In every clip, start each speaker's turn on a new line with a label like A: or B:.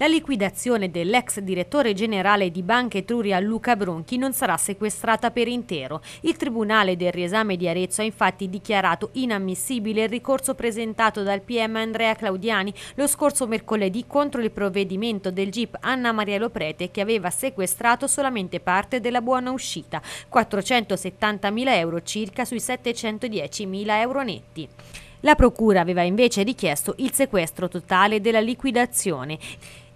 A: La liquidazione dell'ex direttore generale di Banca Etruria Luca Bronchi non sarà sequestrata per intero. Il Tribunale del riesame di Arezzo ha infatti dichiarato inammissibile il ricorso presentato dal PM Andrea Claudiani lo scorso mercoledì contro il provvedimento del GIP Anna Maria Loprete che aveva sequestrato solamente parte della buona uscita, 470.000 euro circa sui 710.000 euro netti. La Procura aveva invece richiesto il sequestro totale della liquidazione.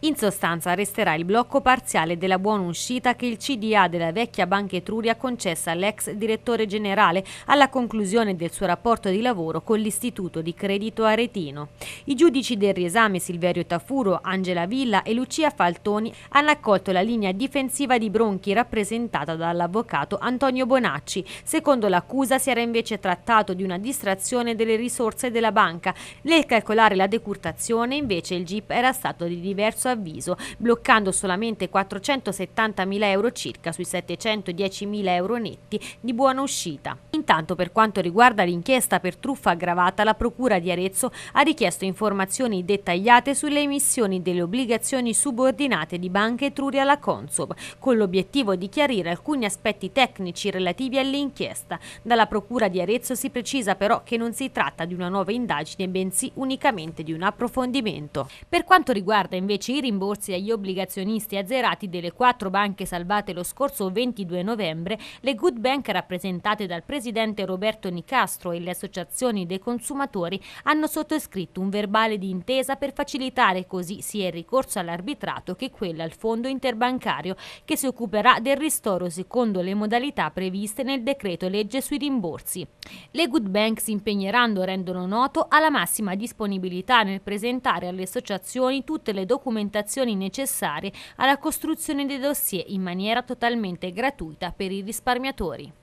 A: In sostanza resterà il blocco parziale della buona uscita che il CDA della vecchia Banca Etruria concessa all'ex direttore generale alla conclusione del suo rapporto di lavoro con l'Istituto di Credito Aretino. I giudici del riesame Silverio Tafuro, Angela Villa e Lucia Faltoni hanno accolto la linea difensiva di Bronchi rappresentata dall'avvocato Antonio Bonacci. Secondo l'accusa si era invece trattato di una distrazione delle risorse della banca. Nel calcolare la decurtazione invece il GIP era stato di diverso avviso, bloccando solamente 470.000 euro circa sui 710.000 euro netti di buona uscita. Intanto per quanto riguarda l'inchiesta per truffa aggravata, la Procura di Arezzo ha richiesto informazioni dettagliate sulle emissioni delle obbligazioni subordinate di Banca Etruria alla Consob, con l'obiettivo di chiarire alcuni aspetti tecnici relativi all'inchiesta. Dalla Procura di Arezzo si precisa però che non si tratta di una nuova indagine, bensì unicamente di un approfondimento. Per quanto riguarda invece i rimborsi agli obbligazionisti azzerati delle quattro banche salvate lo scorso 22 novembre, le Good Bank rappresentate dal presidente Roberto Nicastro e le associazioni dei consumatori hanno sottoscritto un verbale di intesa per facilitare così sia il ricorso all'arbitrato che quello al fondo interbancario che si occuperà del ristoro secondo le modalità previste nel decreto legge sui rimborsi. Le Good Bank si impegneranno rendono noto alla massima disponibilità nel presentare alle associazioni tutte le documentazioni documentazioni necessarie alla costruzione dei dossier in maniera totalmente gratuita per i risparmiatori.